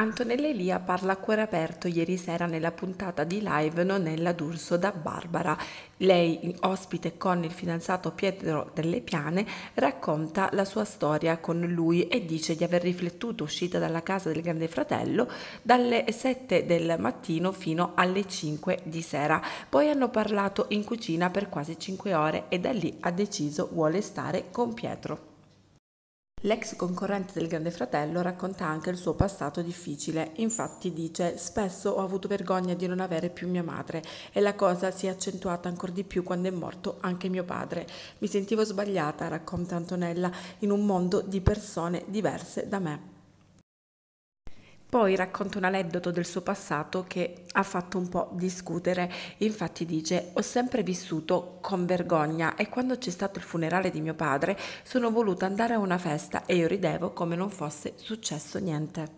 Antonella Elia parla a cuore aperto ieri sera nella puntata di live Nonella D'Urso da Barbara. Lei, ospite con il fidanzato Pietro Delle Piane, racconta la sua storia con lui e dice di aver riflettuto uscita dalla casa del grande fratello dalle 7 del mattino fino alle 5 di sera. Poi hanno parlato in cucina per quasi 5 ore e da lì ha deciso vuole stare con Pietro. L'ex concorrente del Grande Fratello racconta anche il suo passato difficile, infatti dice spesso ho avuto vergogna di non avere più mia madre e la cosa si è accentuata ancora di più quando è morto anche mio padre. Mi sentivo sbagliata, racconta Antonella, in un mondo di persone diverse da me. Poi racconta un aneddoto del suo passato che ha fatto un po' discutere. Infatti dice: Ho sempre vissuto con vergogna e quando c'è stato il funerale di mio padre sono voluta andare a una festa e io ridevo come non fosse successo niente.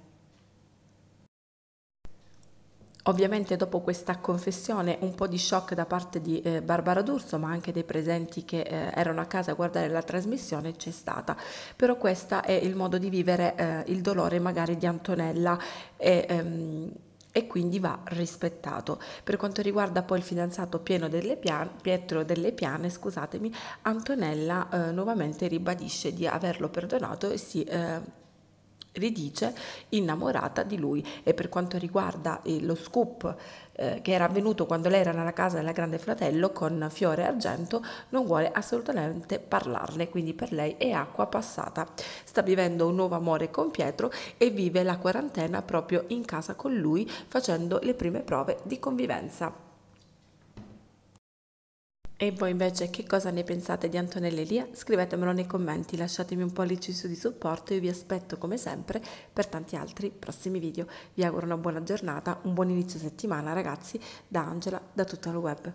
Ovviamente dopo questa confessione un po' di shock da parte di eh, Barbara D'Urso, ma anche dei presenti che eh, erano a casa a guardare la trasmissione c'è stata. Però questo è il modo di vivere eh, il dolore magari di Antonella e, ehm, e quindi va rispettato. Per quanto riguarda poi il fidanzato delle Pian- Pietro delle Piane, scusatemi, Antonella eh, nuovamente ribadisce di averlo perdonato e si eh, ridice innamorata di lui e per quanto riguarda eh, lo scoop eh, che era avvenuto quando lei era nella casa della grande fratello con Fiore e Argento non vuole assolutamente parlarne quindi per lei è acqua passata sta vivendo un nuovo amore con Pietro e vive la quarantena proprio in casa con lui facendo le prime prove di convivenza e voi invece che cosa ne pensate di Antonella Elia? Scrivetemelo nei commenti, lasciatemi un pollice su di supporto, io vi aspetto come sempre per tanti altri prossimi video. Vi auguro una buona giornata, un buon inizio settimana ragazzi, da Angela, da tutto il web.